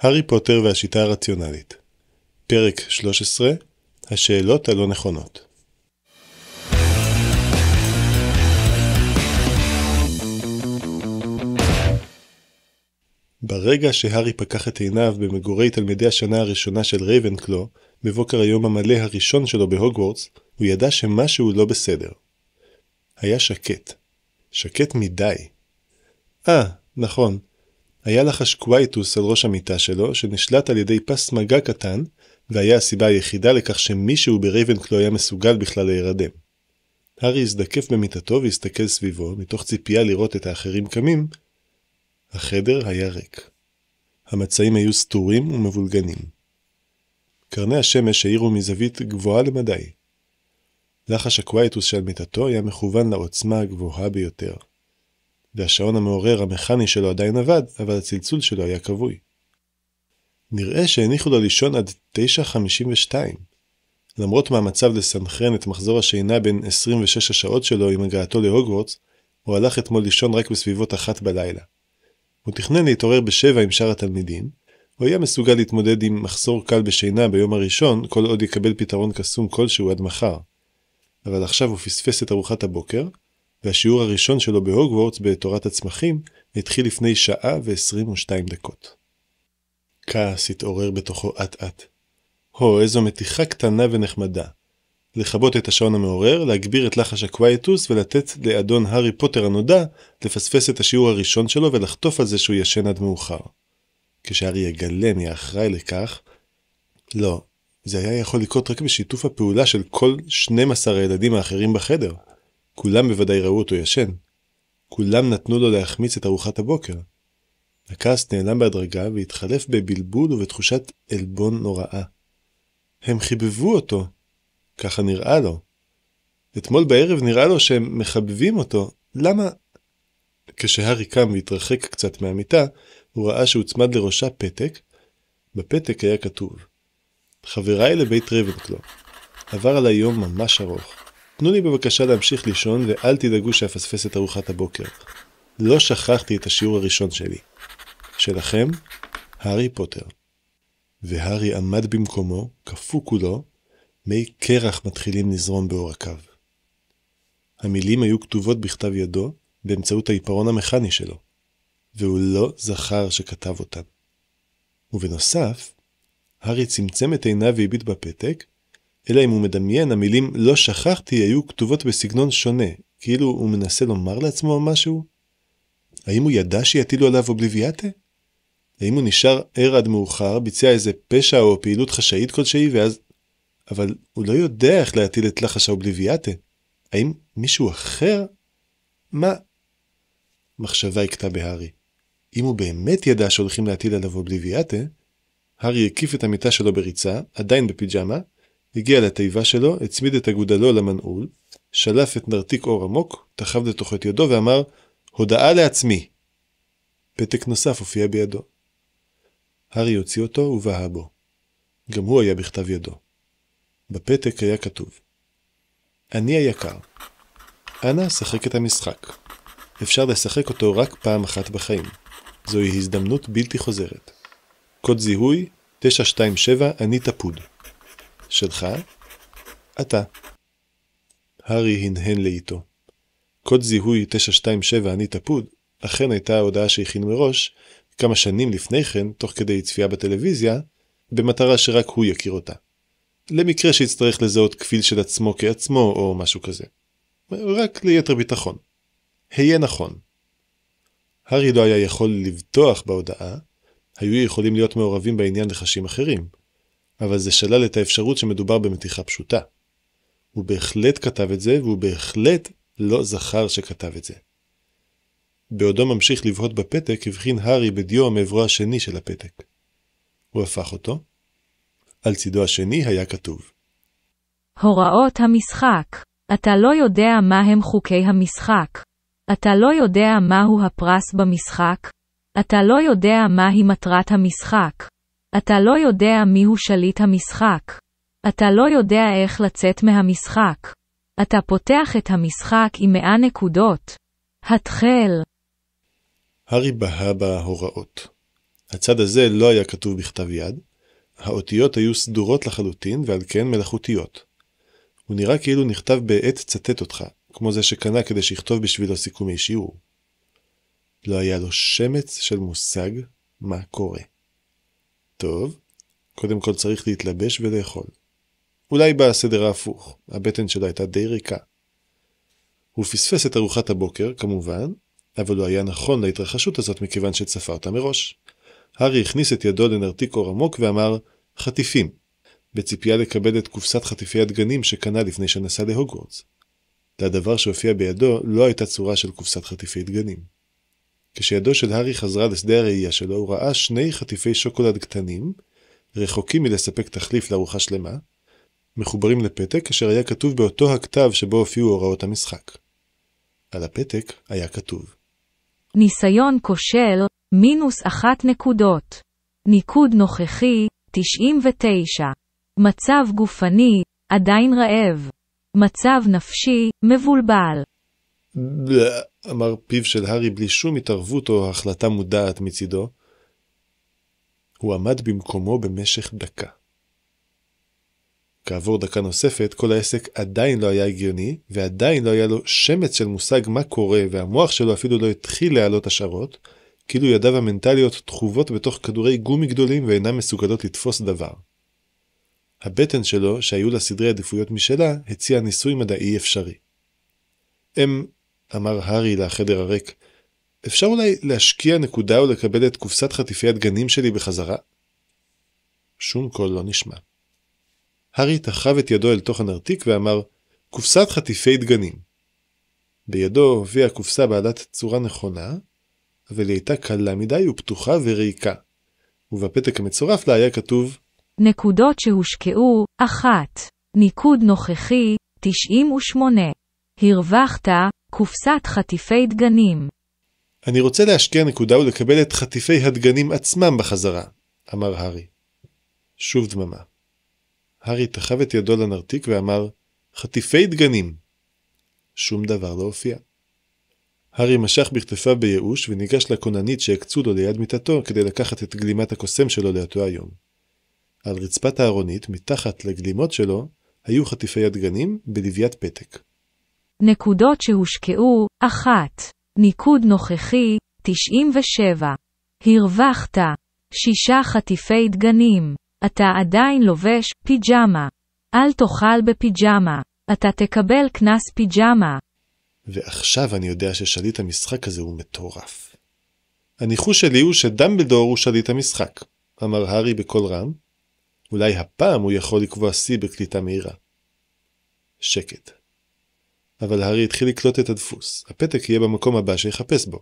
הארי פוטר והשיטה הרציונלית פרק 13 השאלות הלא נכונות ברגע שהארי פקח את עיניו במגורי תלמידי השנה הראשונה של רייבנקלו, בבוקר היום המלא הראשון שלו בהוגוורטס, הוא ידע שמשהו לא בסדר. היה שקט. שקט מדי. אה, ah, נכון, היה לחש קווייטוס על ראש המיטה שלו, שנשלט על ידי פס מגע קטן, והיה הסיבה היחידה לכך שמישהו ברייבנקלו היה מסוגל בכלל להירדם. הארי הזדקף במיטתו והסתכל סביבו, מתוך ציפייה לראות את האחרים קמים. החדר היה ריק. המצעים היו סתורים ומבולגנים. קרני השמש האירו מזווית גבוהה למדי. לחש הקווייטוס שעל מיטתו היה מכוון לעוצמה הגבוהה ביותר. והשעון המעורר המכני שלו עדיין עבד, אבל הצלצול שלו היה כבוי. נראה שהניחו לו לישון עד 9.52. למרות מאמציו לסנכרן את מחזור השינה בין 26 השעות שלו עם הגעתו להוגוורטס, הוא הלך אתמול לישון רק בסביבות אחת בלילה. הוא תכנן להתעורר בשבע עם שאר התלמידים, הוא היה מסוגל להתמודד עם מחסור קל בשינה ביום הראשון, כל עוד יקבל פתרון קסום כלשהו עד מחר. אבל עכשיו הוא פספס את ארוחת הבוקר, והשיעור הראשון שלו בהוגוורטס בתורת הצמחים התחיל לפני שעה ו-22 דקות. כעס התעורר בתוכו אט-אט. הו, איזו מתיחה קטנה ונחמדה. לכבות את השעון המעורר, להגביר את לחש הקווייטוס ולתת לאדון הארי פוטר הנודע לפספס את השיעור הראשון שלו ולחטוף על זה שהוא ישן עד מאוחר. כשהארי יגלה מי האחראי לכך, לא, זה היה יכול לקרות רק בשיתוף הפעולה של כל 12 הילדים האחרים בחדר. כולם בוודאי ראו אותו ישן. כולם נתנו לו להחמיץ את ארוחת הבוקר. הכעס נעלם בהדרגה והתחלף בבלבול ובתחושת עלבון נוראה. הם חיבבו אותו. ככה נראה לו. אתמול בערב נראה לו שהם מחבבים אותו. למה? כשהארי קם והתרחק קצת מהמיטה, הוא ראה שהוצמד לראשה פתק. בפתק היה כתוב: חבריי לבית רבנקלו, עבר עליי יום ממש ארוך. תנו לי בבקשה להמשיך לישון ואל תדאגו שאפספס את ארוחת הבוקר. לא שכחתי את השיעור הראשון שלי. שלכם, הארי פוטר. והארי עמד במקומו, קפוא כולו, מי קרח מתחילים לזרום בעורקיו. המילים היו כתובות בכתב ידו, באמצעות העיפרון המכני שלו, והוא לא זכר שכתב אותן. ובנוסף, הארי צמצם את עיניו והביט בפתק, אלא אם הוא מדמיין, המילים "לא שכחתי" היו כתובות בסגנון שונה, כאילו הוא מנסה לומר לעצמו משהו? האם הוא ידע שיטילו עליו אובליביאטה? האם הוא נשאר ער עד מאוחר, ביצע איזה פשע או פעילות חשאית כלשהי, ואז... אבל הוא לא יודע איך להטיל את לחש האובליביאטה. האם מישהו אחר? מה? מחשבה הכתה בהארי. אם הוא באמת ידע שהולכים להטיל עליו אובליביאטה, הארי הקיף את המיטה שלו בריצה, עדיין בפיג'מה, הגיע לתיבה שלו, הצמיד את אגודלו למנעול, שלף את נרתיק אור עמוק, תחב לתוך את ידו ואמר, הודעה לעצמי. פתק נוסף הופיע בידו. הארי הוציא אותו ובהה בו. גם הוא היה בכתב ידו. בפתק היה כתוב: אני היקר. אנא שחק את המשחק. אפשר לשחק אותו רק פעם אחת בחיים. זוהי הזדמנות בלתי חוזרת. קוד זיהוי 927 אני תפוד. שלך? אתה. הארי הנהן לאיתו. קוד זיהוי 927 אני תפוד, אכן הייתה ההודעה שהכין מראש, כמה שנים לפני כן, תוך כדי צפייה בטלוויזיה, במטרה שרק הוא יכיר אותה. למקרה שיצטרך לזהות כפיל של עצמו כעצמו או משהו כזה. רק ליתר ביטחון. היה נכון. הארי לא היה יכול לבטוח בהודעה, היו יכולים להיות מעורבים בעניין לחשים אחרים. אבל זה שלל את האפשרות שמדובר במתיחה פשוטה. הוא בהחלט כתב את זה, והוא בהחלט לא זכר שכתב את זה. בעודו ממשיך לבהות בפתק, הבחין הארי בדיו המעברו השני של הפתק. הוא הפך אותו. על צידו השני היה כתוב. הוראות המשחק. אתה לא יודע הם חוקי המשחק. אתה לא יודע מהו הפרס במשחק. אתה לא יודע מהי מטרת המשחק. אתה לא יודע מיהו שליט המשחק. אתה לא יודע איך לצאת מהמשחק. אתה פותח את המשחק עם 100 נקודות. התחל. הארי בהה בהוראות. הצד הזה לא היה כתוב בכתב יד, האותיות היו סדורות לחלוטין ועל כן מלאכותיות. הוא נראה כאילו נכתב בעת צטט אותך, כמו זה שקנה כדי שיכתוב בשבילו סיכומי שיעור. לא היה לו שמץ של מושג מה קורה. טוב, קודם כל צריך להתלבש ולאכול. אולי בסדר ההפוך, הבטן שלו הייתה די ריקה. הוא פספס את ארוחת הבוקר, כמובן, אבל הוא לא היה נכון להתרחשות הזאת מכיוון שצפה אותה מראש. הארי הכניס את ידו לנרתיק אור עמוק ואמר חטיפים, בציפייה לקבל את קופסת חטיפי הדגנים שקנה לפני שנסע להוגוורטס. לדבר שהופיע בידו לא הייתה צורה של קופסת חטיפי דגנים. כשידו של הארי חזרה לשדה הראייה שלו, הוא ראה שני חטיפי שוקולד קטנים, רחוקים מלספק תחליף לארוחה שלמה, מחוברים לפתק אשר היה כתוב באותו הכתב שבו הופיעו הוראות המשחק. על הפתק היה כתוב ניסיון כושל, מינוס אחת נקודות. ניקוד נוכחי, 99. מצב גופני, עדיין רעב. מצב נפשי, מבולבל. אמר פיו של הארי בלי שום התערבות או החלטה מודעת מצידו. הוא עמד במקומו במשך דקה. כעבור דקה נוספת, כל העסק עדיין לא היה הגיוני, ועדיין לא היה לו שמץ של מושג מה קורה, והמוח שלו אפילו לא התחיל להעלות השערות, כאילו ידיו המנטליות תחובות בתוך כדורי גומי גדולים ואינן מסוגלות לתפוס דבר. הבטן שלו, שהיו לה סדרי עדיפויות משלה, הציעה ניסוי מדעי אפשרי. הם אמר הארי לחדר הריק. אפשר אולי להשקיע נקודה ולקבל את קופסת חטיפי הדגנים שלי בחזרה? שום קול לא נשמע. הארי תחב את ידו אל תוך הנרתיק ואמר, קופסת חטיפי דגנים. בידו הביאה קופסה בעלת צורה נכונה, אבל היא הייתה קלה מדי ופתוחה וריקה. ובפתק המצורף לה היה כתוב, נקודות שהושקעו, אחת. ניקוד נוכחי, 98. הרווחת, קופסת חטיפי דגנים. אני רוצה להשקיע נקודה ולקבל את חטיפי הדגנים עצמם בחזרה, אמר הארי. שוב דממה. הארי תחב את ידו לנרתיק ואמר, חטיפי דגנים. שום דבר לא הופיע. הארי משך בכתפיו בייאוש וניגש לכוננית שהקצו לו ליד מיטתו כדי לקחת את גלימת הקוסם שלו לאותו היום. על רצפת הארונית, מתחת לגלימות שלו, היו חטיפי הדגנים בלוויית פתק. נקודות שהושקעו, 1. ניקוד נוכחי, 97. הרווחת. 6 חטיפי דגנים. אתה עדיין לובש פיג'מה. אל תאכל בפיג'מה. אתה תקבל קנס פיג'מה. ועכשיו אני יודע ששליט המשחק הזה הוא מטורף. הניחוש שלי הוא שדמבלדור הוא שליט המשחק, אמר הארי בקול רם. אולי הפעם הוא יכול לקבוע שיא בקליטה מהירה. שקט. אבל הארי התחיל לקלוט את הדפוס, הפתק יהיה במקום הבא שיחפש בו.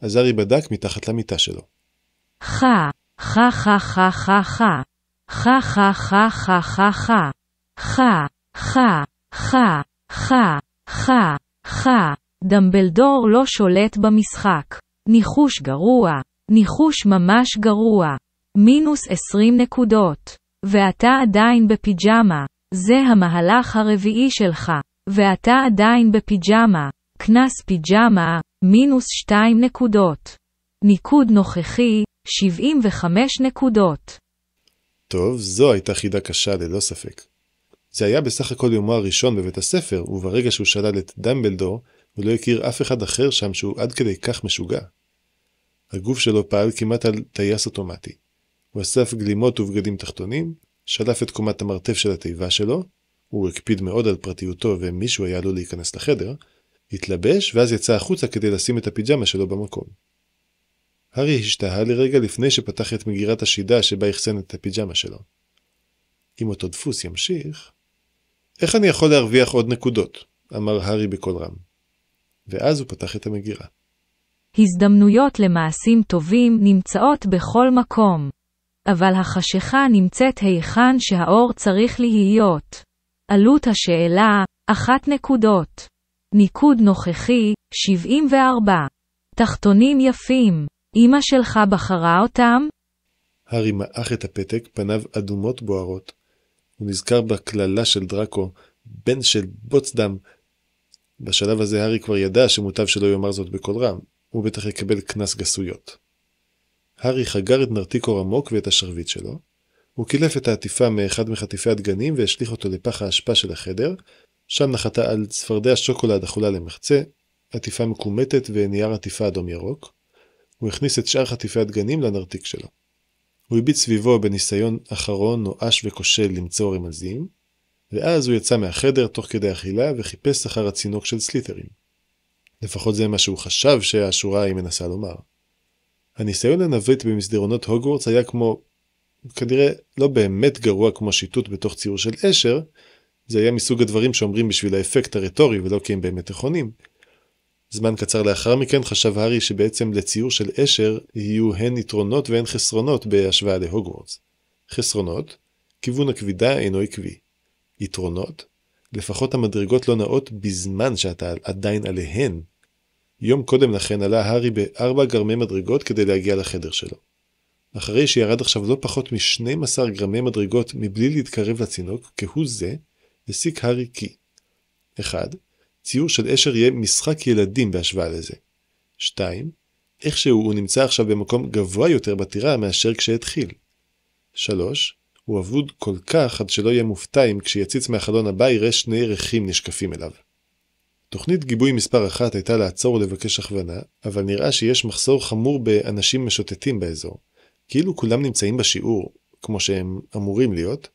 אז הארי בדק מתחת למיטה שלו. חה, חה חה חה חה חה, חה חה חה חה חה חה, חה, חה, חה, חה, חה, חה, דמבלדור לא שולט במשחק. ניחוש גרוע, ניחוש ממש גרוע. מינוס 20 נקודות. ואתה עדיין בפיג'מה. זה המהלך הרביעי שלך. ואתה עדיין בפיג'מה, קנס פיג'מה, מינוס 2 נקודות. ניקוד נוכחי, 75 נקודות. טוב, זו הייתה חידה קשה ללא ספק. זה היה בסך הכל יומו הראשון בבית הספר, וברגע שהוא שלל את דמבלדור, הוא לא הכיר אף אחד אחר שם שהוא עד כדי כך משוגע. הגוף שלו פעל כמעט על טייס אוטומטי. הוא אסף גלימות ובגדים תחתונים, שלף את קומת המרתף של התיבה שלו, הוא הקפיד מאוד על פרטיותו ומישהו היה עלול להיכנס לחדר, התלבש ואז יצא החוצה כדי לשים את הפיג'מה שלו במקום. הארי השתהה לרגע לפני שפתח את מגירת השידה שבה אחסן את הפיג'מה שלו. אם אותו דפוס ימשיך... איך אני יכול להרוויח עוד נקודות? אמר הארי בקול רם. ואז הוא פתח את המגירה. הזדמנויות למעשים טובים נמצאות בכל מקום. אבל החשיכה נמצאת היכן שהאור צריך להיות. עלות השאלה, אחת נקודות. ניקוד נוכחי, 74. תחתונים יפים. אמא שלך בחרה אותם? הארי מעך את הפתק, פניו אדומות בוערות. הוא נזכר בקללה של דראקו, בן של בוץ דם. בשלב הזה הארי כבר ידע שמוטב שלא יאמר זאת בקול רם, הוא בטח יקבל קנס גסויות. הארי חגר את נרתיקו עמוק ואת השרביט שלו, הוא קילף את העטיפה מאחד מחטיפי הדגנים והשליך אותו לפח האשפה של החדר, שם נחתה על צפרדע שוקולד החולה למחצה, עטיפה מקומטת ונייר עטיפה אדום ירוק. הוא הכניס את שאר חטיפי הדגנים לנרתיק שלו. הוא הביט סביבו בניסיון אחרון נואש וכושל למצוא רמזים, ואז הוא יצא מהחדר תוך כדי אכילה וחיפש אחר הצינוק של סליטרים. לפחות זה מה שהוא חשב שהשורה היא מנסה לומר. הניסיון לנווט במסדרונות הוגוורטס היה כמו כנראה לא באמת גרוע כמו שיטוט בתוך ציור של אשר, זה היה מסוג הדברים שאומרים בשביל האפקט הרטורי ולא כי הם באמת נכונים. זמן קצר לאחר מכן חשב הארי שבעצם לציור של אשר יהיו הן יתרונות והן חסרונות בהשוואה להוגוורטס. חסרונות, כיוון הכבידה אינו עקבי. יתרונות, לפחות המדרגות לא נעות בזמן שאתה עדיין עליהן. יום קודם לכן עלה הארי בארבע גרמי מדרגות כדי להגיע לחדר שלו. אחרי שירד עכשיו לא פחות מ-12 גרמי מדרגות מבלי להתקרב לצינוק, כהוא זה, הסיק הארי כי 1. ציור של אשר יהיה משחק ילדים בהשוואה לזה. 2. איכשהו הוא נמצא עכשיו במקום גבוה יותר בטירה מאשר כשהתחיל. 3. הוא אבוד כל כך עד שלא יהיה מופתע אם כשיציץ מהחלון הבא יראה שני ריחים נשקפים אליו. תוכנית גיבוי מספר אחת הייתה לעצור ולבקש הכוונה, אבל נראה שיש מחסור חמור באנשים משוטטים באזור. כאילו כולם נמצאים בשיעור, כמו שהם אמורים להיות,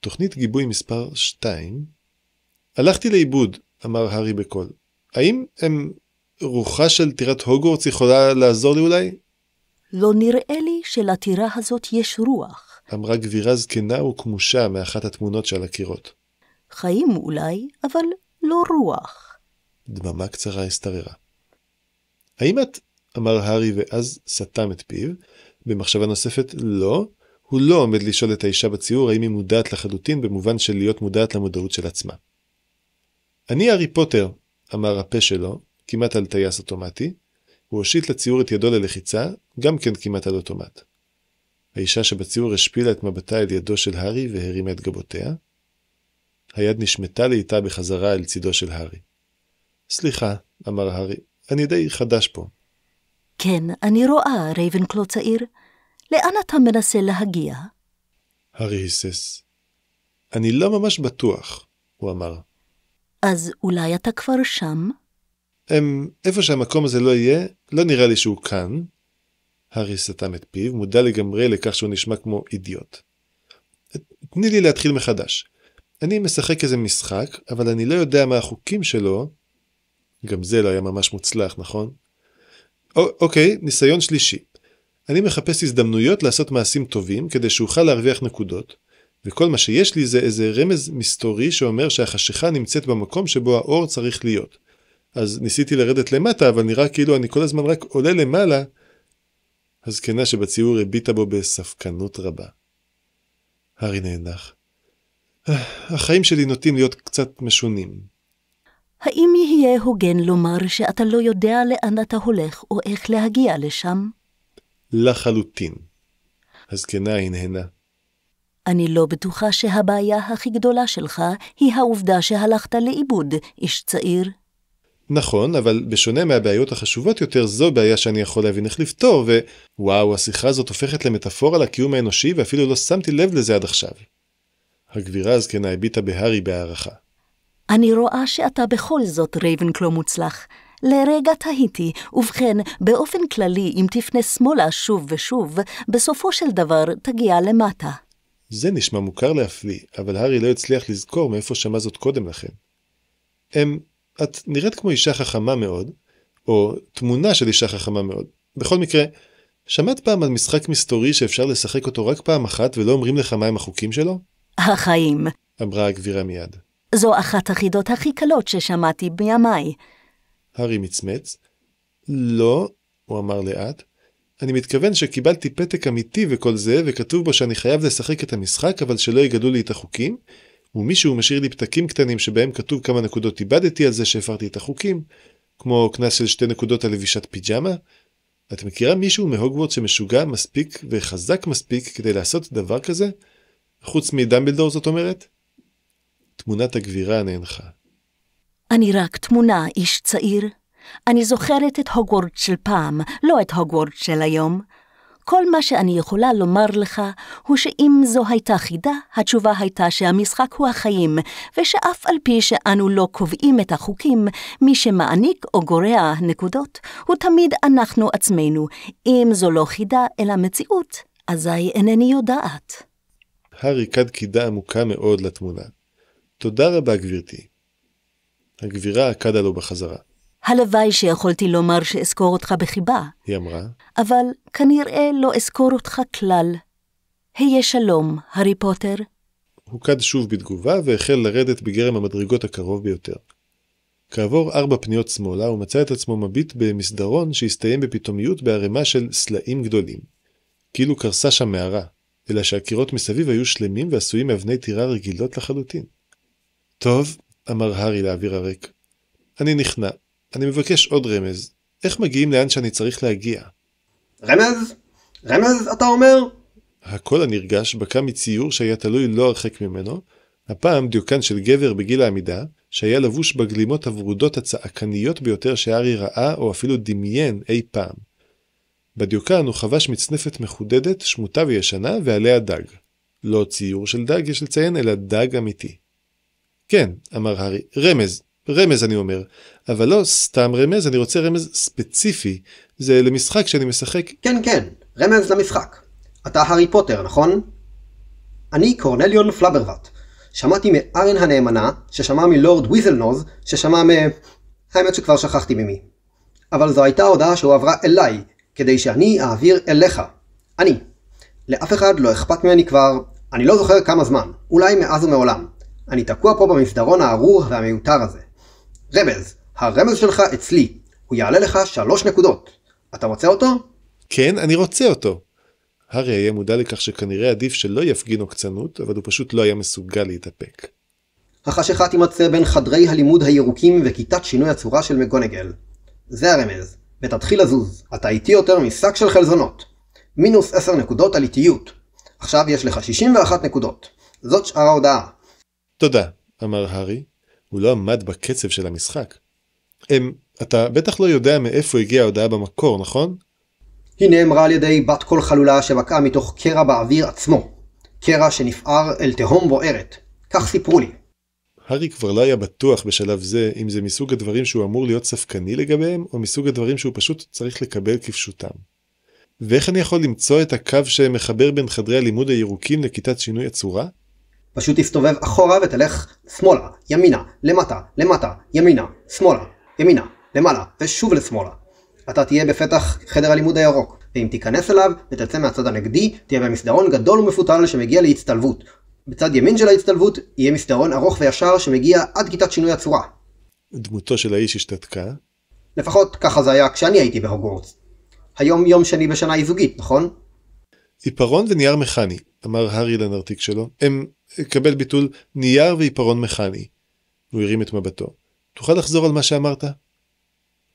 תוכנית גיבוי מספר 2, הלכתי לאיבוד, אמר הארי בקול. האם הם... רוחה של טירת הוגוורטס יכולה לעזור לי אולי? לא נראה לי שלטירה הזאת יש רוח. אמרה גבירה זקנה וכמושה מאחת התמונות שעל הקירות. חיים אולי, אבל לא רוח. דממה קצרה הסתררה. האם את, אמר הארי ואז סתם את פיו, במחשבה נוספת, לא, הוא לא עומד לשאול את האישה בציור האם היא מודעת לחלוטין במובן של להיות מודעת למודעות של עצמה. אני הארי פוטר, אמר הפה שלו, כמעט על טייס אוטומטי, הוא הושיט לציור את ידו ללחיצה, גם כן כמעט על אוטומט. האישה שבציור השפילה את מבטה אל ידו של הארי והרימה את גבותיה. היד נשמטה לאיטה בחזרה אל צידו של הארי. סליחה, אמר הארי, אני די חדש פה. כן, אני רואה, רייבנקלו צעיר. לאן אתה מנסה להגיע? הארי היסס. אני לא ממש בטוח, הוא אמר. אז אולי אתה כבר שם? הם, אמ, איפה שהמקום הזה לא יהיה, לא נראה לי שהוא כאן. הארי סתם את פיו, מודע לגמרי לכך שהוא נשמע כמו אידיוט. תני לי להתחיל מחדש. אני משחק איזה משחק, אבל אני לא יודע מה החוקים שלו. גם זה לא היה ממש מוצלח, נכון? אוקיי, ניסיון שלישי. אני מחפש הזדמנויות לעשות מעשים טובים כדי שאוכל להרוויח נקודות, וכל מה שיש לי זה איזה רמז מסתורי שאומר שהחשיכה נמצאת במקום שבו האור צריך להיות. אז ניסיתי לרדת למטה, אבל נראה כאילו אני כל הזמן רק עולה למעלה. הזקנה שבציור הביטה בו בספקנות רבה. הארי נאנח. החיים שלי נוטים להיות קצת משונים. האם יהיה הוגן לומר שאתה לא יודע לאן אתה הולך או איך להגיע לשם? לחלוטין. הזקנה הנהנה. אני לא בטוחה שהבעיה הכי גדולה שלך היא העובדה שהלכת לאיבוד, איש צעיר. נכון, אבל בשונה מהבעיות החשובות יותר, זו בעיה שאני יכול להבין איך לפתור, ו... וואו, השיחה הזאת הופכת למטאפורה לקיום האנושי, ואפילו לא שמתי לב לזה עד עכשיו. הגבירה הזקנה הביטה בהארי בהערכה. אני רואה שאתה בכל זאת רייבנקלו מוצלח. לרגע תהיתי, ובכן, באופן כללי, אם תפנה שמאלה שוב ושוב, בסופו של דבר תגיע למטה. זה נשמע מוכר להפליא, אבל הארי לא הצליח לזכור מאיפה שמע זאת קודם לכן. אמ, את נראית כמו אישה חכמה מאוד, או תמונה של אישה חכמה מאוד. בכל מקרה, שמעת פעם על משחק מסתורי שאפשר לשחק אותו רק פעם אחת ולא אומרים לך מהם החוקים שלו? החיים. אמרה הגבירה מיד. זו אחת החידות הכי קלות ששמעתי בימיי. הארי מצמץ. לא, הוא אמר לאט, אני מתכוון שקיבלתי פתק אמיתי וכל זה, וכתוב בו שאני חייב לשחק את המשחק, אבל שלא יגלו לי את החוקים, ומישהו משאיר לי פתקים קטנים שבהם כתוב כמה נקודות איבדתי על זה שהפרתי את החוקים, כמו קנס של שתי נקודות על לבישת פיג'מה. את מכירה מישהו מהוגוורט שמשוגע מספיק וחזק מספיק כדי לעשות דבר כזה? חוץ מדמבלדור זאת אומרת? תמונת הגבירה נאנחה. אני רק תמונה, איש צעיר. אני זוכרת את הוגוורט של פעם, לא את הוגוורט של היום. כל מה שאני יכולה לומר לך, הוא שאם זו הייתה חידה, התשובה הייתה שהמשחק הוא החיים, ושאף על פי שאנו לא קובעים את החוקים, מי שמעניק או גורע נקודות, הוא תמיד אנחנו עצמנו. אם זו לא חידה, אלא מציאות, אזי אינני יודעת. הארי קד קידה עמוקה מאוד לתמונה. תודה רבה, גברתי. הגבירה עקדה לו בחזרה. הלוואי שיכולתי לומר שאזכור אותך בחיבה. היא אמרה. אבל כנראה לא אזכור אותך כלל. היה שלום, הארי פוטר. הוקד שוב בתגובה והחל לרדת בגרם המדרגות הקרוב ביותר. כעבור ארבע פניות שמאלה הוא מצא את עצמו מביט במסדרון שהסתיים בפתאומיות בערימה של סלעים גדולים. כאילו קרסה שם מערה, אלא שהקירות מסביב היו שלמים ועשויים מאבני טירה רגילות לחלוטין. טוב, אמר הארי לאוויר הריק. אני נכנע. אני מבקש עוד רמז. איך מגיעים לאן שאני צריך להגיע? רמז? רמז, אתה אומר? הקול הנרגש בקע מציור שהיה תלוי לא הרחק ממנו, הפעם דיוקן של גבר בגיל העמידה, שהיה לבוש בגלימות הוורודות הצעקניות ביותר שהארי ראה או אפילו דמיין אי פעם. בדיוקן הוא חבש מצנפת מחודדת, שמוטה וישנה, ועליה דג. לא ציור של דג, יש לציין, אלא דג אמיתי. כן, אמר הארי, רמז, רמז אני אומר, אבל לא סתם רמז, אני רוצה רמז ספציפי, זה למשחק שאני משחק. כן, כן, רמז למשחק. אתה הארי פוטר, נכון? אני קורנליון פלאברבט. שמעתי מארן הנאמנה, ששמע מלורד ויזלנוז, ששמע מ... האמת שכבר שכחתי ממי. אבל זו הייתה הודעה שהועברה אליי, כדי שאני אעביר אליך. אני. לאף אחד לא אכפת ממני כבר, אני לא זוכר כמה זמן, אולי מאז ומעולם. אני תקוע פה במסדרון הארור והמיותר הזה. רמז, הרמז שלך אצלי, הוא יעלה לך שלוש נקודות. אתה רוצה אותו? כן, אני רוצה אותו. הארי היה מודע לכך שכנראה עדיף שלא יפגין עוקצנות, אבל הוא פשוט לא היה מסוגל להתאפק. החשיכה תימצא בין חדרי הלימוד הירוקים וכיתת שינוי הצורה של מגונגל. זה הרמז, ותתחיל לזוז, אתה איטי יותר משק של חלזונות. מינוס עשר נקודות על איטיות. עכשיו יש לך 61 נקודות. זאת שאר ההודעה. תודה, אמר הארי, הוא לא עמד בקצב של המשחק. הם, אמ, אתה בטח לא יודע מאיפה הגיעה ההודעה במקור, נכון? היא נאמרה על ידי בת קול חלולה שבקעה מתוך קרע באוויר עצמו. קרע שנפער אל תהום בוערת. כך סיפרו לי. הארי כבר לא היה בטוח בשלב זה אם זה מסוג הדברים שהוא אמור להיות ספקני לגביהם, או מסוג הדברים שהוא פשוט צריך לקבל כפשוטם. ואיך אני יכול למצוא את הקו שמחבר בין חדרי הלימוד הירוקים לכיתת שינוי הצורה? פשוט תסתובב אחורה ותלך שמאלה, ימינה, למטה, למטה, ימינה, שמאלה, ימינה, למעלה, ושוב לשמאלה. אתה תהיה בפתח חדר הלימוד הירוק, ואם תיכנס אליו ותצא מהצד הנגדי, תהיה במסדרון גדול ומפותל שמגיע להצטלבות. בצד ימין של ההצטלבות יהיה מסדרון ארוך וישר שמגיע עד כיתת שינוי הצורה. דמותו של האיש השתתקה? לפחות ככה זה היה כשאני הייתי בהוגוורטס. היום יום שני בשנה היא זוגית, נכון? עיפרון ונייר מכני, אמר הארי לנרתיק שלו, הם, אה, קבל ביטול, נייר ועיפרון מכני. הוא הרים את מבטו. תוכל לחזור על מה שאמרת?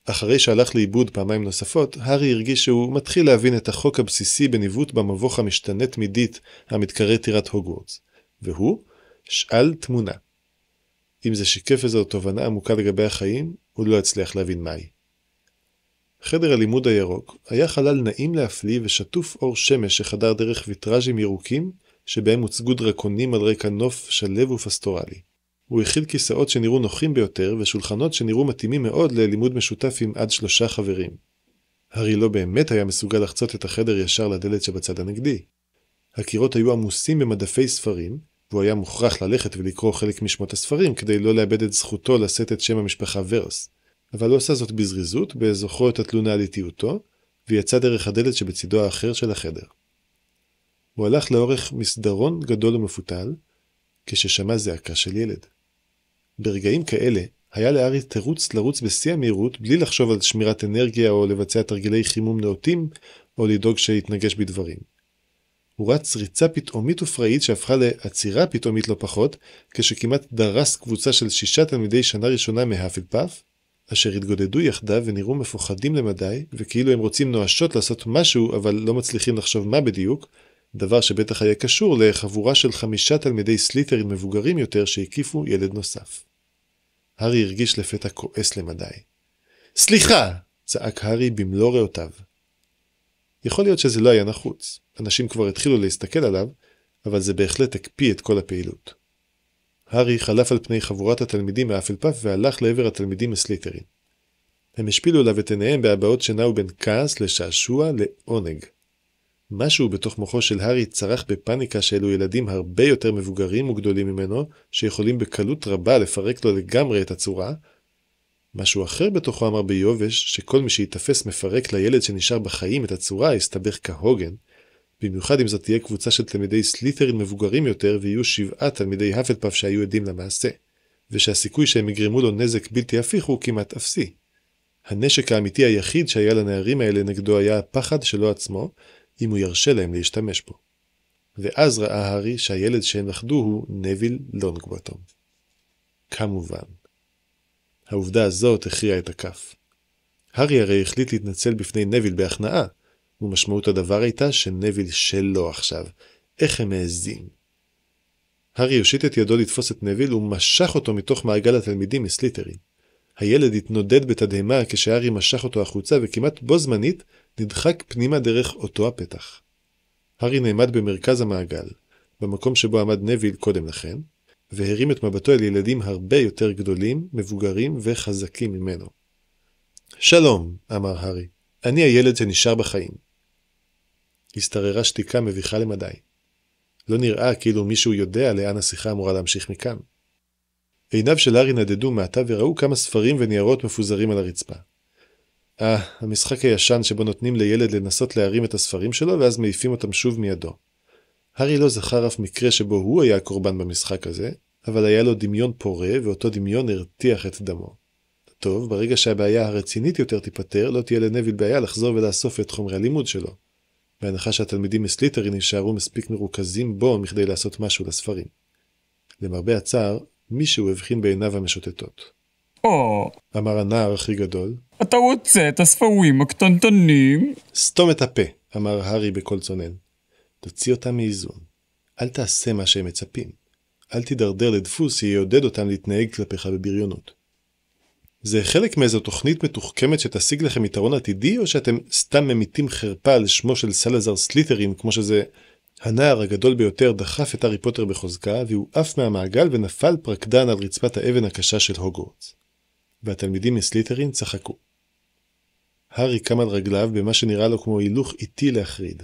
אחרי שהלך לאיבוד פעמיים נוספות, הארי הרגיש שהוא מתחיל להבין את החוק הבסיסי בניווט במבוך המשתנה תמידית המתקרא טירת הוגוורטס, והוא שאל תמונה. אם זה שיקף איזו תובנה עמוקה לגבי החיים, הוא לא הצליח להבין מהי. חדר הלימוד הירוק היה חלל נעים להפליא ושטוף אור שמש שחדר דרך ויטראז'ים ירוקים שבהם הוצגו דרקונים על רקע נוף שלו ופסטורלי. הוא הכיל כיסאות שנראו נוחים ביותר ושולחנות שנראו מתאימים מאוד ללימוד משותף עם עד שלושה חברים. הרי לא באמת היה מסוגל לחצות את החדר ישר לדלת שבצד הנגדי. הקירות היו עמוסים במדפי ספרים, והוא היה מוכרח ללכת ולקרוא חלק משמות הספרים כדי לא לאבד את זכותו לשאת את שם המשפחה ורס. אבל הוא עשה זאת בזריזות, בזוכרו את התלונה על איטיותו, ויצא דרך הדלת שבצידו האחר של החדר. הוא הלך לאורך מסדרון גדול ומפותל, כששמע זעקה של ילד. ברגעים כאלה, היה לארי תירוץ לרוץ בשיא המהירות בלי לחשוב על שמירת אנרגיה או לבצע תרגילי חימום נאותים או לדאוג שיתנגש בדברים. הוא רץ ריצה פתאומית ופראית שהפכה לעצירה פתאומית לא פחות, כשכמעט דרס קבוצה של שישה תלמידי שנה ראשונה מהאפל פאף, אשר התגודדו יחדיו ונראו מפוחדים למדי, וכאילו הם רוצים נואשות לעשות משהו, אבל לא מצליחים לחשוב מה בדיוק, דבר שבטח היה קשור לחבורה של חמישה תלמידי סליטרים מבוגרים יותר שהקיפו ילד נוסף. הארי הרגיש לפתע כועס למדי. סליחה! צעק הארי במלוא ראותיו. יכול להיות שזה לא היה נחוץ, אנשים כבר התחילו להסתכל עליו, אבל זה בהחלט הקפיא את כל הפעילות. הארי חלף על פני חבורת התלמידים מהפלפף והלך לעבר התלמידים מסליטרין. הם השפילו עליו את עיניהם בהבעות שנעו בין כעס לשעשוע לעונג. משהו בתוך מוחו של הארי צרח בפניקה שאלו ילדים הרבה יותר מבוגרים וגדולים ממנו, שיכולים בקלות רבה לפרק לו לגמרי את הצורה. משהו אחר בתוכו אמר ביובש, שכל מי שייתפס מפרק לילד שנשאר בחיים את הצורה, יסתבך כהוגן, במיוחד אם זו תהיה קבוצה של תלמידי סלית'רין מבוגרים יותר ויהיו שבעה תלמידי האפלפאף שהיו עדים למעשה, ושהסיכוי שהם יגרמו לו נזק בלתי הפיך הוא כמעט אפסי. הנשק האמיתי היחיד שהיה לנערים האלה נגדו היה הפחד שלו עצמו, אם הוא ירשה להם להשתמש בו. ואז ראה הארי שהילד שהם לכדו הוא נביל לונגבוטום. כמובן. העובדה הזאת הכריעה את הכף. הארי הרי החליט להתנצל בפני נביל בהכנעה, ומשמעות הדבר הייתה שנביל שלו עכשיו. איך הם העזים? הארי הושיט את ידו לתפוס את נביל ומשך אותו מתוך מעגל התלמידים מסליטרי. הילד התנודד בתדהמה כשהארי משך אותו החוצה וכמעט בו זמנית נדחק פנימה דרך אותו הפתח. הארי נעמד במרכז המעגל, במקום שבו עמד נביל קודם לכן, והרים את מבטו אל ילדים הרבה יותר גדולים, מבוגרים וחזקים ממנו. שלום, אמר הארי, אני הילד שנשאר בחיים. השתררה שתיקה מביכה למדי. לא נראה כאילו מישהו יודע לאן השיחה אמורה להמשיך מכאן. עיניו של הארי נדדו מעתה וראו כמה ספרים וניירות מפוזרים על הרצפה. אה, המשחק הישן שבו נותנים לילד לנסות להרים את הספרים שלו ואז מעיפים אותם שוב מידו. הארי לא זכר אף מקרה שבו הוא היה הקורבן במשחק הזה, אבל היה לו דמיון פורה ואותו דמיון הרתיח את דמו. טוב, ברגע שהבעיה הרצינית יותר תיפתר, לא תהיה לנביל בעיה לחזור ולאסוף את חומרי הלימוד שלו. בהנחה שהתלמידים מסליטרין יישארו מספיק מרוכזים בו מכדי לעשות משהו לספרים. למרבה הצער, מישהו הבחין בעיניו המשוטטות. או! Oh. אמר הנער הכי גדול. אתה רוצה את הספרים הקטנטנים? סתום את הפה, אמר הארי בקול צונן. תוציא אותם מאיזון. אל תעשה מה שהם מצפים. אל תידרדר לדפוס שיעודד אותם להתנהג כלפיך בבריונות. זה חלק מאיזו תוכנית מתוחכמת שתשיג לכם יתרון עתידי, או שאתם סתם ממיתים חרפה על שמו של סלזר סליטרין, כמו שזה הנער הגדול ביותר דחף את הארי פוטר בחוזקה, והוא עף מהמעגל ונפל פרקדן על רצפת האבן הקשה של הוגוורטס. והתלמידים מסליטרין צחקו. הארי קם על רגליו במה שנראה לו כמו הילוך איטי להחריד.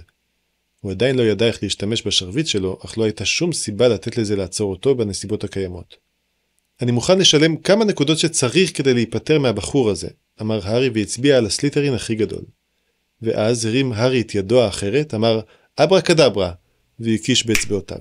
הוא עדיין לא ידע איך להשתמש בשרביט שלו, אך לא הייתה שום סיבה לתת לזה לעצור אותו בנסיבות הקיימות. אני מוכן לשלם כמה נקודות שצריך כדי להיפטר מהבחור הזה, אמר הארי והצביע על הסליטרין הכי גדול. ואז הרים הארי את ידו האחרת, אמר אברה קדברה, והקיש באצבעותיו.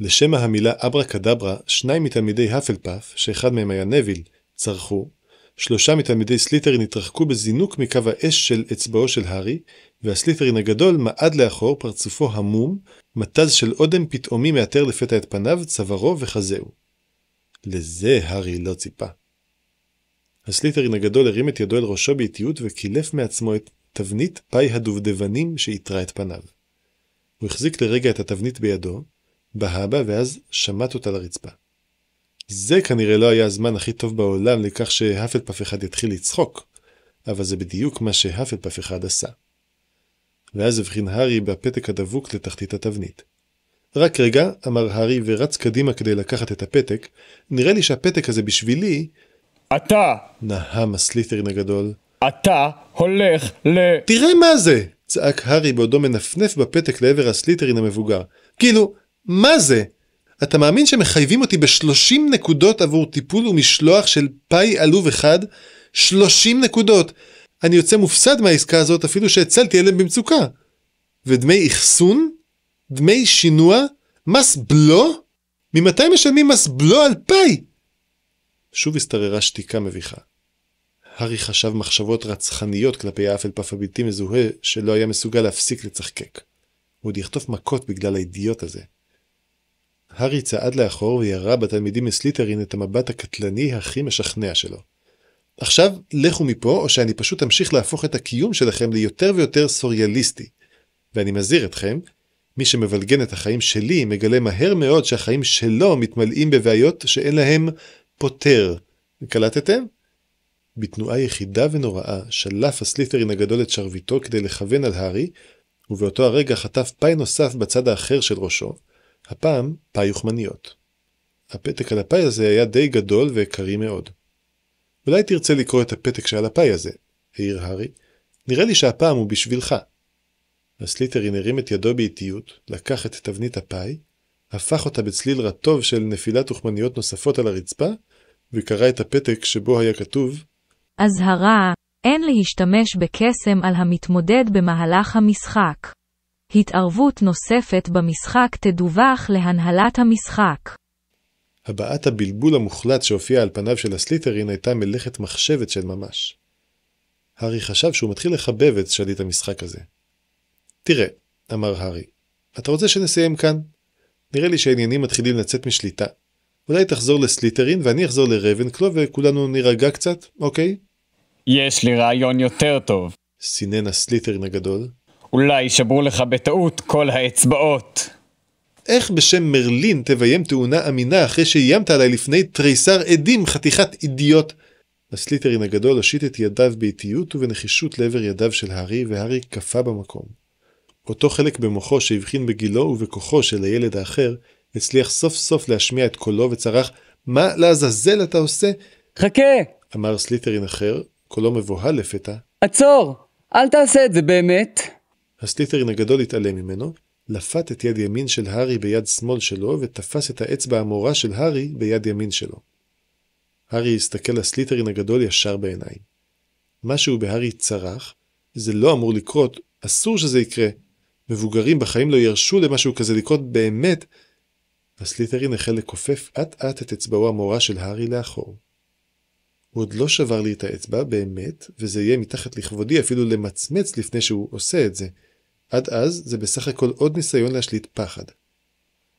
לשם המילה אברה קדברה, שניים מתלמידי האפלפאף, שאחד מהם היה נביל, צרחו, שלושה מתלמידי סליטרין התרחקו בזינוק מקו האש של אצבעו של הארי, והסליטרין הגדול מעד לאחור פרצופו המום, מתז של אודם פתאומי מאתר לפתע את פניו, צווארו וחזהו. לזה הארי לא ציפה. הסליטרין הגדול הרים את ידו אל ראשו באיטיות וקילף מעצמו את תבנית פאי הדובדבנים שאיתרה את פניו. הוא החזיק לרגע את התבנית בידו, בהה בה ואז שמט אותה לרצפה. זה כנראה לא היה הזמן הכי טוב בעולם לכך שהאפל פף אחד יתחיל לצחוק, אבל זה בדיוק מה שהאפל פף אחד עשה. ואז הבחין הארי בפתק הדבוק לתחתית התבנית. רק רגע, אמר הארי ורץ קדימה כדי לקחת את הפתק, נראה לי שהפתק הזה בשבילי... אתה! נהם הסליטרין הגדול. אתה הולך ל... תראה מה זה! צעק הארי בעודו מנפנף בפתק לעבר הסליטרין המבוגר. כאילו, מה זה? אתה מאמין שמחייבים אותי בשלושים נקודות עבור טיפול ומשלוח של פאי עלוב אחד? שלושים נקודות! אני יוצא מופסד מהעסקה הזאת אפילו שהצלתי ילד במצוקה. ודמי אחסון? דמי שינוע, מס בלו? ממתי משלמים מס בלו על פאי? שוב השתררה שתיקה מביכה. הארי חשב מחשבות רצחניות כלפי פף הבלתי מזוהה שלא היה מסוגל להפסיק לצחקק. הוא עוד יחטוף מכות בגלל האידיוט הזה. הארי צעד לאחור וירה בתלמידים מסליטרין את המבט הקטלני הכי משכנע שלו. עכשיו לכו מפה או שאני פשוט אמשיך להפוך את הקיום שלכם ליותר ויותר סוריאליסטי. ואני מזהיר אתכם מי שמבלגן את החיים שלי מגלה מהר מאוד שהחיים שלו מתמלאים בבעיות שאין להם פותר. קלטתם? בתנועה יחידה ונוראה שלף הסליטרין הגדול את שרביטו כדי לכוון על הארי, ובאותו הרגע חטף פאי נוסף בצד האחר של ראשו, הפעם פאי יוחמניות. הפתק על הפאי הזה היה די גדול וקרי מאוד. אולי תרצה לקרוא את הפתק שעל הפאי הזה, העיר הארי, נראה לי שהפעם הוא בשבילך. הסליטרין הרים את ידו באיטיות, לקח את תבנית הפאי, הפך אותה בצליל רטוב של נפילת תוכמניות נוספות על הרצפה, וקרא את הפתק שבו היה כתוב אזהרה, אין להשתמש בקסם על המתמודד במהלך המשחק. התערבות נוספת במשחק תדווח להנהלת המשחק. הבעת הבלבול המוחלט שהופיע על פניו של הסליטרין הייתה מלאכת מחשבת של ממש. הארי חשב שהוא מתחיל לחבב את שליט המשחק הזה. תראה, אמר הארי, אתה רוצה שנסיים כאן? נראה לי שהעניינים מתחילים לצאת משליטה. אולי תחזור לסליטרין ואני אחזור לרבנקלו וכולנו נירגע קצת, אוקיי? יש לי רעיון יותר טוב. סינן הסליטרין הגדול. אולי שברו לך בטעות כל האצבעות. איך בשם מרלין תביים תאונה אמינה אחרי שאיימת עליי לפני תריסר עדים, חתיכת אידיוט? הסליטרין הגדול הושיט את ידיו באיטיות ובנחישות לעבר ידיו של הארי, והארי קפא במקום. אותו חלק במוחו שהבחין בגילו ובכוחו של הילד האחר, הצליח סוף סוף להשמיע את קולו וצרח מה לעזאזל אתה עושה? חכה! אמר סליטרין אחר, קולו מבוהל לפתע. עצור! אל תעשה את זה באמת! הסליטרין הגדול התעלם ממנו, לפת את יד ימין של הארי ביד שמאל שלו, ותפס את האצבע המורה של הארי ביד ימין שלו. הארי הסתכל לסליטרין הגדול ישר בעיניים. משהו בהארי צרח, זה לא אמור לקרות, אסור שזה יקרה, מבוגרים בחיים לא ירשו למשהו כזה לקרות באמת, וסליטרין החל לכופף אט אט את אצבעו המורה של הארי לאחור. הוא עוד לא שבר לי את האצבע באמת, וזה יהיה מתחת לכבודי אפילו למצמץ לפני שהוא עושה את זה. עד אז זה בסך הכל עוד ניסיון להשליט פחד.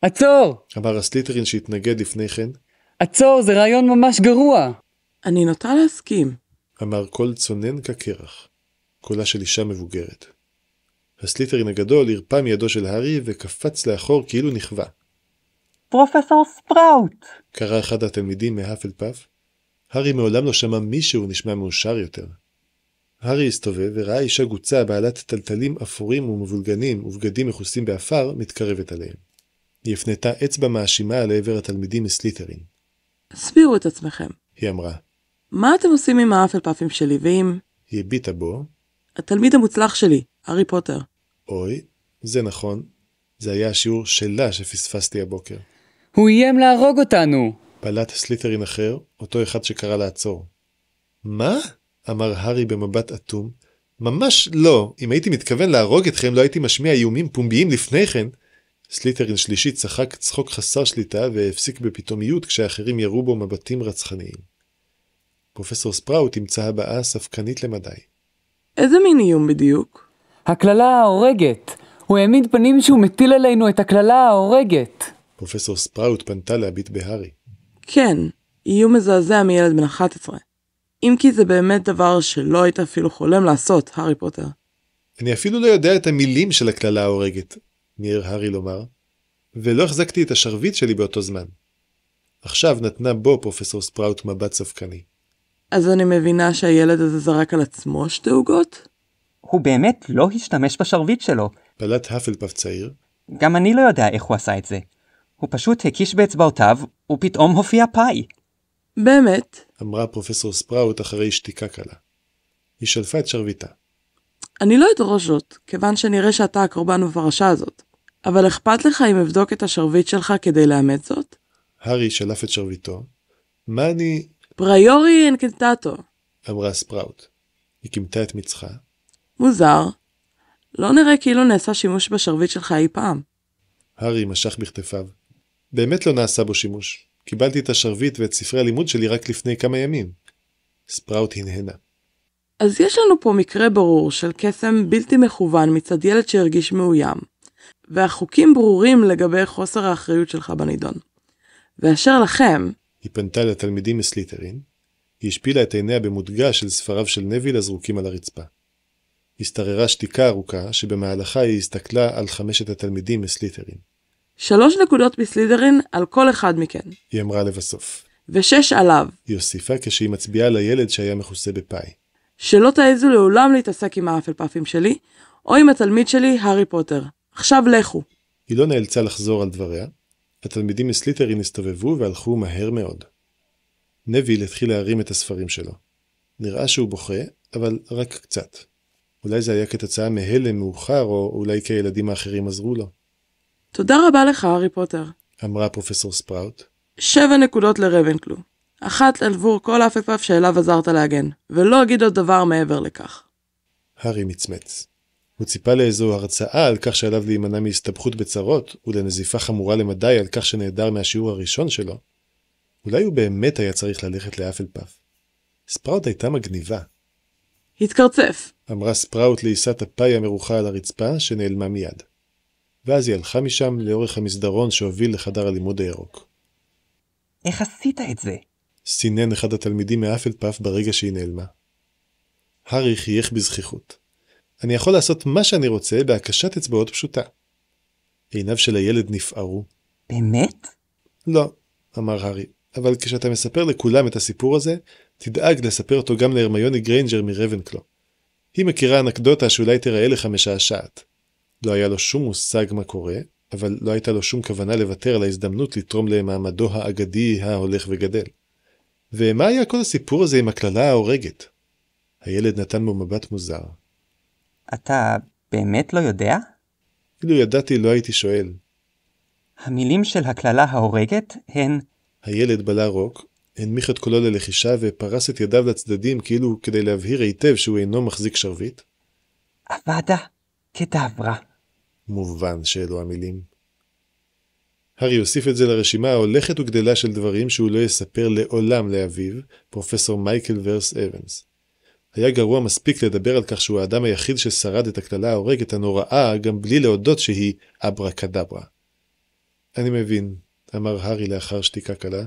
עצור! אמר הסליטרין שהתנגד לפני כן. עצור, זה רעיון ממש גרוע! אני נוטה להסכים. אמר קול צונן כקרח. קולה של אישה מבוגרת. הסליטרין הגדול הרפה מידו של הארי וקפץ לאחור כאילו נכווה. פרופסור ספראוט! קרא אחד התלמידים מהאפל פאף. הארי מעולם לא שמע מישהו נשמע מאושר יותר. הארי הסתובב וראה אישה גוצה בעלת טלטלים אפורים ומבולגנים ובגדים מכוסים באפר מתקרבת עליהם. היא הפנתה אצבע מאשימה לעבר התלמידים מסליטרין. הסבירו את עצמכם. היא אמרה. מה אתם עושים עם האפל פאפים שלי ועם... היא הביטה בו. התלמיד המוצלח שלי, הארי פוטר. אוי, זה נכון. זה היה השיעור שלה שפספסתי הבוקר. הוא איים להרוג אותנו! פלט סליטרין אחר, אותו אחד שקרא לעצור. מה? אמר הארי במבט אטום. ממש לא, אם הייתי מתכוון להרוג אתכם לא הייתי משמיע איומים פומביים לפני כן. סליטרין שלישי צחק צחוק חסר שליטה והפסיק בפתאומיות כשאחרים ירו בו מבטים רצחניים. פרופסור ספראוט עם הבעה ספקנית למדי. איזה מין איום בדיוק? הקללה ההורגת. הוא העמיד פנים שהוא מטיל עלינו את הקללה ההורגת. פרופסור ספראוט פנתה להביט בהארי. כן, איום מזעזע מילד בן 11. אם כי זה באמת דבר שלא היית אפילו חולם לעשות, הארי פוטר. אני אפילו לא יודע את המילים של הקללה ההורגת, מיהר הארי לומר, ולא החזקתי את השרביט שלי באותו זמן. עכשיו נתנה בו פרופסור ספראוט מבט ספקני. אז אני מבינה שהילד הזה זרק על עצמו שתי עוגות? הוא באמת לא השתמש בשרביט שלו. פלט האפלפף צעיר. גם אני לא יודע איך הוא עשה את זה. הוא פשוט הקיש באצבעותיו, ופתאום הופיע פאי. באמת? אמרה פרופסור ספראוט אחרי שתיקה קלה. היא שלפה את שרביטה. אני לא אדרוש זאת, כיוון שנראה שאתה הקורבן בפרשה הזאת. אבל אכפת לך אם אבדוק את השרביט שלך כדי לאמץ זאת? הארי שלף את שרביטו. מה אני... פריורי אינקנטטו. אמרה ספראוט. היא כימתה את מצחה, מוזר. לא נראה כאילו נעשה שימוש בשרביט שלך אי פעם. הארי משך בכתפיו. באמת לא נעשה בו שימוש. קיבלתי את השרביט ואת ספרי הלימוד שלי רק לפני כמה ימים. ספראוט הנהנה. אז יש לנו פה מקרה ברור של קסם בלתי מכוון מצד ילד שהרגיש מאוים, והחוקים ברורים לגבי חוסר האחריות שלך בנידון. ואשר לכם... היא פנתה לתלמידים מסליטרין, היא השפילה את עיניה במודגש של ספריו של נביל הזרוקים על הרצפה. השתררה שתיקה ארוכה, שבמהלכה היא הסתכלה על חמשת התלמידים מסליטרין. שלוש נקודות מסליטרין על כל אחד מכן. היא אמרה לבסוף. ושש עליו. היא הוסיפה כשהיא מצביעה לילד שהיה מכוסה בפאי. שלא תעזו לעולם להתעסק עם האפל פאפים שלי, או עם התלמיד שלי, הארי פוטר. עכשיו לכו. היא לא נאלצה לחזור על דבריה. התלמידים מסליטרין הסתובבו והלכו מהר מאוד. נביל התחיל להרים את הספרים שלו. נראה שהוא בוכה, אבל רק קצת. אולי זה היה כתוצאה מהלם מאוחר, או אולי כי הילדים האחרים עזרו לו. תודה רבה לך, הארי פוטר. אמרה פרופסור ספראוט. שבע נקודות לרבנקלו. אחת עבור כל אף אפף שאליו עזרת להגן, ולא אגיד עוד דבר מעבר לכך. הארי מצמץ. הוא ציפה לאיזו הרצאה על כך שעליו להימנע מהסתבכות בצרות, ולנזיפה חמורה למדי על כך שנעדר מהשיעור הראשון שלו. אולי הוא באמת היה צריך ללכת לאפל לאפלפף. ספראוט הייתה מגניבה, התקרצף. אמרה ספראוט לעיסת הפאי המרוחה על הרצפה, שנעלמה מיד. ואז היא הלכה משם לאורך המסדרון שהוביל לחדר הלימוד הירוק. איך עשית את זה? סינן אחד התלמידים מאפלפף ברגע שהיא נעלמה. הארי חייך בזכיחות. אני יכול לעשות מה שאני רוצה בהקשת אצבעות פשוטה. עיניו של הילד נפערו. באמת? לא, אמר הארי, אבל כשאתה מספר לכולם את הסיפור הזה, תדאג לספר אותו גם להרמיוני גריינג'ר מרבנקלו. היא מכירה אנקדוטה שאולי תראה לך משעשעת. לא היה לו שום מושג מה קורה, אבל לא הייתה לו שום כוונה לוותר על ההזדמנות לתרום למעמדו האגדי ההולך וגדל. ומה היה כל הסיפור הזה עם הקללה ההורגת? הילד נתן בו מבט מוזר. אתה באמת לא יודע? אילו ידעתי לא הייתי שואל. המילים של הקללה ההורגת הן... הילד בלה רוק הנמיך את קולו ללחישה ופרס את ידיו לצדדים כאילו כדי להבהיר היטב שהוא אינו מחזיק שרביט. עבדה כדברה. מובן שאלו המילים. הארי הוסיף את זה לרשימה ההולכת וגדלה של דברים שהוא לא יספר לעולם לאביו, פרופסור מייקל ורס אבנס. היה גרוע מספיק לדבר על כך שהוא האדם היחיד ששרד את הקללה ההורגת הנוראה גם בלי להודות שהיא אברה כדברה. אני מבין, אמר הארי לאחר שתיקה קלה.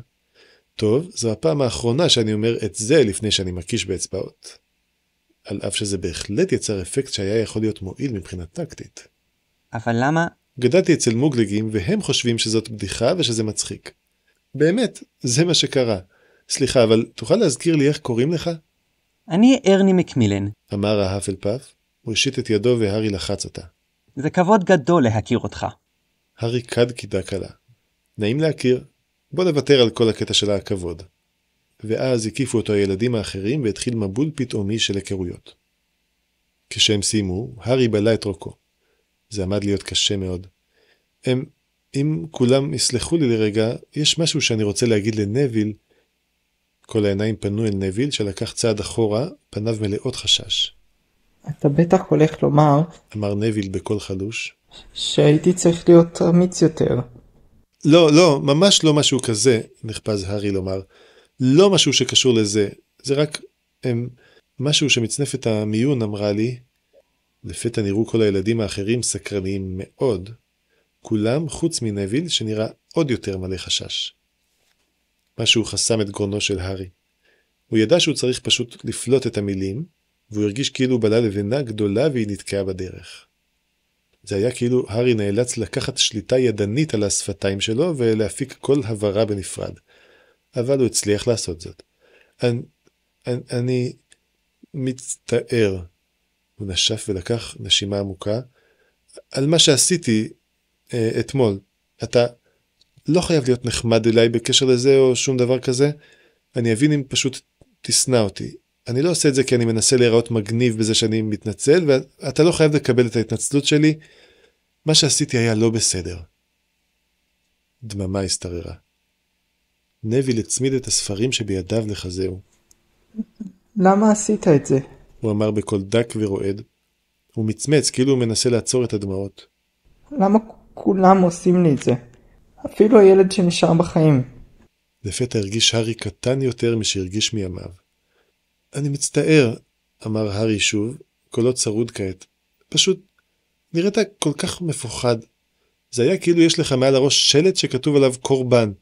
טוב, זו הפעם האחרונה שאני אומר את זה לפני שאני מקיש באצבעות. על אף שזה בהחלט יצר אפקט שהיה יכול להיות מועיל מבחינה טקטית. אבל למה? גדלתי אצל מוגלגים והם חושבים שזאת בדיחה ושזה מצחיק. באמת, זה מה שקרה. סליחה, אבל תוכל להזכיר לי איך קוראים לך? אני ארני מקמילן. אמר ההפלפף, הוא השיט את ידו והארי לחץ אותה. זה כבוד גדול להכיר אותך. הארי קד קידה קלה. נעים להכיר, בוא נוותר על כל הקטע של הכבוד. ואז הקיפו אותו הילדים האחרים והתחיל מבול פתאומי של היכרויות. כשהם סיימו, הארי בלה את רוקו. זה עמד להיות קשה מאוד. הם, אם כולם יסלחו לי לרגע, יש משהו שאני רוצה להגיד לנביל. כל העיניים פנו אל נביל שלקח צעד אחורה, פניו מלאות חשש. אתה בטח הולך לומר, אמר נביל בקול חלוש, שהייתי צריך להיות אמיץ יותר. לא, לא, ממש לא משהו כזה, נחפז הארי לומר. לא משהו שקשור לזה, זה רק הם, משהו שמצנפת המיון אמרה לי. לפתע נראו כל הילדים האחרים סקרניים מאוד, כולם חוץ מנביל שנראה עוד יותר מלא חשש. משהו חסם את גרונו של הארי. הוא ידע שהוא צריך פשוט לפלוט את המילים, והוא הרגיש כאילו בלה לבנה גדולה והיא נתקעה בדרך. זה היה כאילו הארי נאלץ לקחת שליטה ידנית על השפתיים שלו ולהפיק כל הברה בנפרד. אבל הוא הצליח לעשות זאת. אני, אני, אני מצטער. הוא נשף ולקח נשימה עמוקה. על מה שעשיתי אה, אתמול. אתה לא חייב להיות נחמד אליי בקשר לזה או שום דבר כזה. אני אבין אם פשוט תשנא אותי. אני לא עושה את זה כי אני מנסה להיראות מגניב בזה שאני מתנצל, ואתה לא חייב לקבל את ההתנצלות שלי. מה שעשיתי היה לא בסדר. דממה השתררה. נביל הצמיד את הספרים שבידיו לחזהו. למה עשית את זה? הוא אמר בקול דק ורועד. הוא מצמץ כאילו הוא מנסה לעצור את הדמעות. למה כולם עושים לי את זה? אפילו הילד שנשאר בחיים. לפתע הרגיש הארי קטן יותר משהרגיש מימיו. אני מצטער, אמר הארי שוב, קולו צרוד כעת. פשוט, נראית כל כך מפוחד. זה היה כאילו יש לך מעל הראש שלט שכתוב עליו קורבן.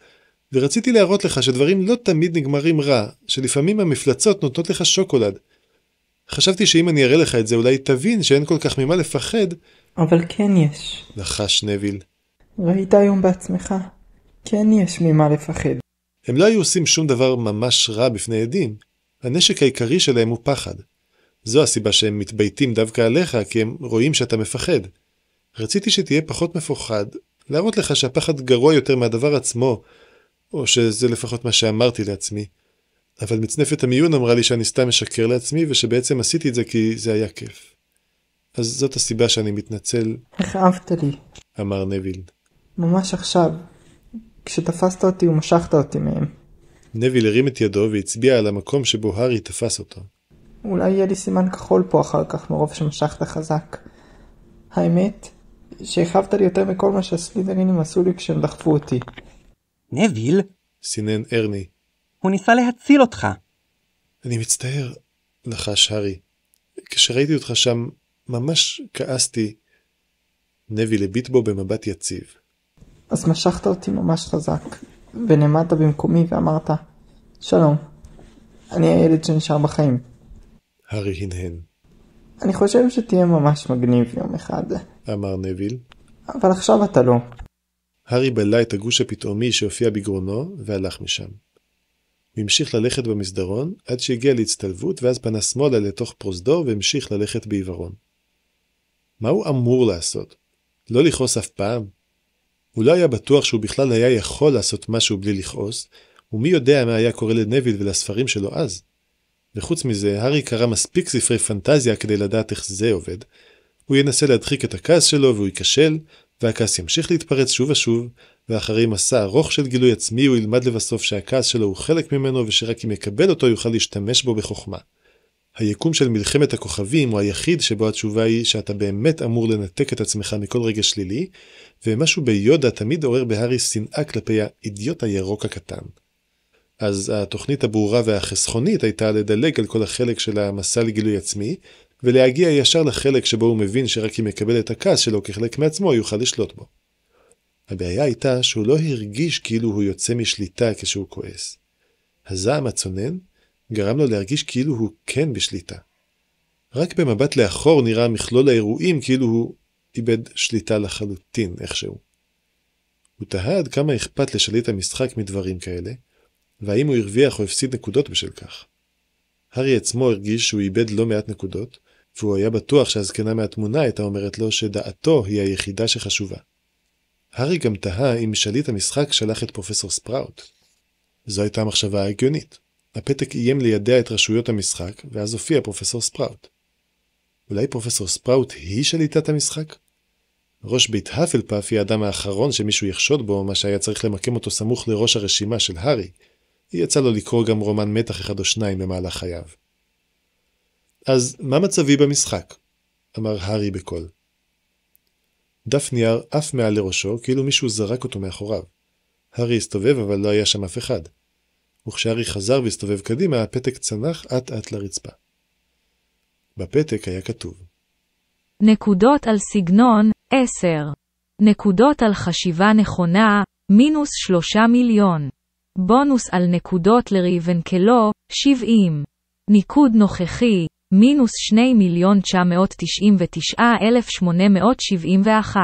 ורציתי להראות לך שדברים לא תמיד נגמרים רע, שלפעמים המפלצות נותנות לך שוקולד. חשבתי שאם אני אראה לך את זה אולי תבין שאין כל כך ממה לפחד. אבל כן יש. לחש נביל. ראית היום בעצמך. כן יש ממה לפחד. הם לא היו עושים שום דבר ממש רע בפני עדים. הנשק העיקרי שלהם הוא פחד. זו הסיבה שהם מתבייתים דווקא עליך, כי הם רואים שאתה מפחד. רציתי שתהיה פחות מפוחד, להראות לך שהפחד גרוע יותר מהדבר עצמו, או שזה לפחות מה שאמרתי לעצמי. אבל מצנפת המיון אמרה לי שאני סתם משקר לעצמי, ושבעצם עשיתי את זה כי זה היה כיף. אז זאת הסיבה שאני מתנצל. איך אהבת לי. אמר נביל. ממש עכשיו. כשתפסת אותי ומשכת אותי מהם. נביל הרים את ידו והצביע על המקום שבו הארי תפס אותו. אולי יהיה לי סימן כחול פה אחר כך מרוב שמשכת חזק. האמת, שהכאבת לי יותר מכל מה שהסלידרינים עשו לי כשהם דחפו אותי. נביל? סינן ארני. הוא ניסה להציל אותך. אני מצטער, לחש הארי. כשראיתי אותך שם, ממש כעסתי. נביל הביט בו במבט יציב. אז משכת אותי ממש חזק. ונעמדת במקומי ואמרת, שלום, אני הילד שנשאר בחיים. הארי הנהן. אני חושב שתהיה ממש מגניב יום אחד. אמר נביל. אבל עכשיו אתה לא. הארי בלע את הגוש הפתאומי שהופיע בגרונו, והלך משם. הוא המשיך ללכת במסדרון, עד שהגיע להצטלבות, ואז פנה שמאלה לתוך פרוזדור, והמשיך ללכת בעיוורון. מה הוא אמור לעשות? לא לכעוס אף פעם? הוא לא היה בטוח שהוא בכלל היה יכול לעשות משהו בלי לכעוס, ומי יודע מה היה קורה לנביל ולספרים שלו אז. וחוץ מזה, הארי קרא מספיק ספרי פנטזיה כדי לדעת איך זה עובד. הוא ינסה להדחיק את הכעס שלו והוא ייכשל, והכעס ימשיך להתפרץ שוב ושוב, ואחרי מסע ארוך של גילוי עצמי הוא ילמד לבסוף שהכעס שלו הוא חלק ממנו ושרק אם יקבל אותו יוכל להשתמש בו בחוכמה. היקום של מלחמת הכוכבים הוא היחיד שבו התשובה היא שאתה באמת אמור לנתק את עצמך מכל רגע שלילי, ומשהו ביודה תמיד עורר בהארי שנאה כלפי האידיוט הירוק הקטן. אז התוכנית הברורה והחסכונית הייתה לדלג על כל החלק של המסע לגילוי עצמי, ולהגיע ישר לחלק שבו הוא מבין שרק אם יקבל את הכעס שלו כחלק מעצמו יוכל לשלוט בו. הבעיה הייתה שהוא לא הרגיש כאילו הוא יוצא משליטה כשהוא כועס. הזעם הצונן גרם לו להרגיש כאילו הוא כן בשליטה. רק במבט לאחור נראה מכלול האירועים כאילו הוא איבד שליטה לחלוטין איכשהו. הוא תהה עד כמה אכפת לשליט המשחק מדברים כאלה, והאם הוא הרוויח או הפסיד נקודות בשל כך. הארי עצמו הרגיש שהוא איבד לא מעט נקודות, והוא היה בטוח שהזקנה מהתמונה הייתה אומרת לו שדעתו היא היחידה שחשובה. הארי גם תהה אם שליט המשחק שלח את פרופסור ספראוט. זו הייתה המחשבה ההגיונית. הפתק איים לידע את רשויות המשחק, ואז הופיע פרופסור ספראוט. אולי פרופסור ספראוט היא שליטת המשחק? ראש בית האפלפאף היא האדם האחרון שמישהו יחשוד בו, מה שהיה צריך למקם אותו סמוך לראש הרשימה של הארי. יצא לו לקרוא גם רומן מתח אחד או שניים במהלך חייו. אז מה מצבי במשחק? אמר הארי בקול. דף נייר עף מעל לראשו, כאילו מישהו זרק אותו מאחוריו. הארי הסתובב, אבל לא היה שם אף אחד. וכשהארי חזר והסתובב קדימה, הפתק צנח אט אט לרצפה. בפתק היה כתוב. נקודות על סגנון, 10. נקודות על חשיבה נכונה, מינוס 3 מיליון. בונוס על נקודות לריבנקלו, 70. ניקוד נוכחי, מינוס 2 מיליון 999,871.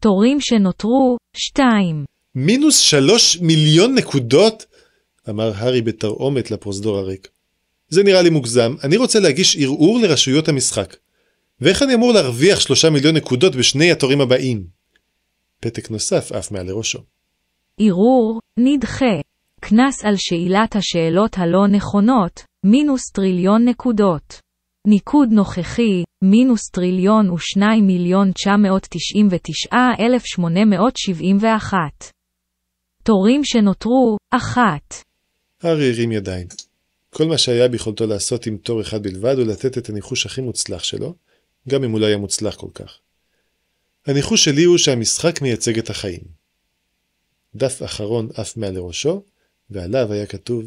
תורים שנותרו, 2. מינוס 3 מיליון נקודות? אמר הארי בתרעומת לפרוזדור הריק. זה נראה לי מוגזם, אני רוצה להגיש ערעור לרשויות המשחק. ואיך אני אמור להרוויח שלושה מיליון נקודות בשני התורים הבאים? פתק נוסף עף מעל לראשו. ערעור, נדחה. קנס על שאלת השאלות הלא נכונות, מינוס טריליון נקודות. ניקוד נוכחי, מינוס טריליון ושניים מיליון תשע מאות תשעים ותשעה אלף שמונה מאות שבעים ואחת. תורים שנותרו, אחת. הרי הרים ידיים. כל מה שהיה ביכולתו לעשות עם תור אחד בלבד הוא לתת את הניחוש הכי מוצלח שלו, גם אם הוא לא היה מוצלח כל כך. הניחוש שלי הוא שהמשחק מייצג את החיים. דף אחרון עף מעל לראשו, ועליו היה כתוב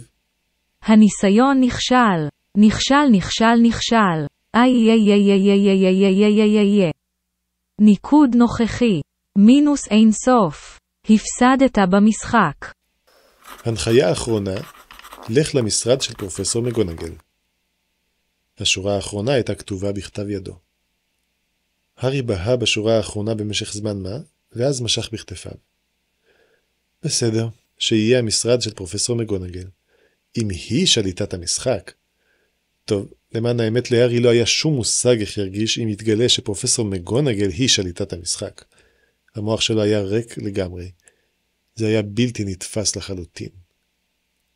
הניסיון נכשל, נכשל נכשל נכשל, איי איי איי איי איי איי איי איי איי איי איי ניקוד נוכחי, מינוס אין סוף, הפסדת במשחק. הנחיה אחרונה לך למשרד של פרופסור מגונגל. השורה האחרונה הייתה כתובה בכתב ידו. הארי בהה בשורה האחרונה במשך זמן מה, ואז משך בכתפיו. בסדר, שיהיה המשרד של פרופסור מגונגל. אם היא שליטת המשחק. טוב, למען האמת להארי לא היה שום מושג איך ירגיש אם יתגלה שפרופסור מגונגל היא שליטת המשחק. המוח שלו היה ריק לגמרי. זה היה בלתי נתפס לחלוטין.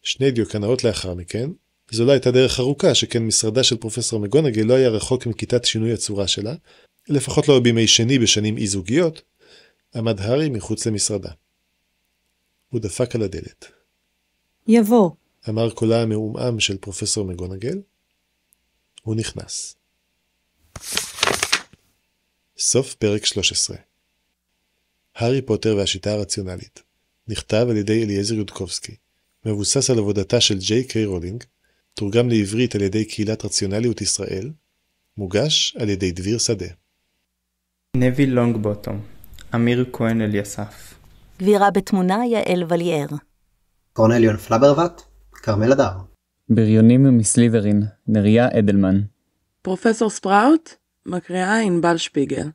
שני דיוקנאות לאחר מכן, זו לא הייתה דרך ארוכה שכן משרדה של פרופסור מגונגל לא היה רחוק מכיתת שינוי הצורה שלה, לפחות לא בימי שני בשנים אי זוגיות, עמד הארי מחוץ למשרדה. הוא דפק על הדלת. יבוא. אמר קולה המעומעם של פרופסור מגונגל. הוא נכנס. סוף פרק 13 הארי פוטר והשיטה הרציונלית נכתב על ידי אליעזר יודקובסקי מבוסס על עבודתה של ג'יי קיי רולינג, תורגם לעברית על ידי קהילת רציונליות ישראל, מוגש על ידי דביר שדה. נבי לונגבוטום, אמיר כהן אליסף. גבירה בתמונה יעל וליאר. קורנליון פלאברבט, כרמל אדר. בריונים מסליברין, נריה אדלמן. פרופסור ספראוט, מקריאה ענבל שפיגל.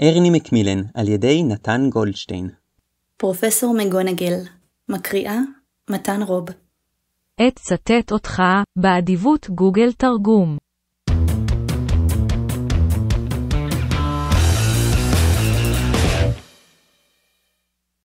ארני מקמילן, על ידי נתן גולדשטיין. פרופסור מגונגל, מקריאה מתן רוב. עת צטט אותך, באדיבות גוגל תרגום.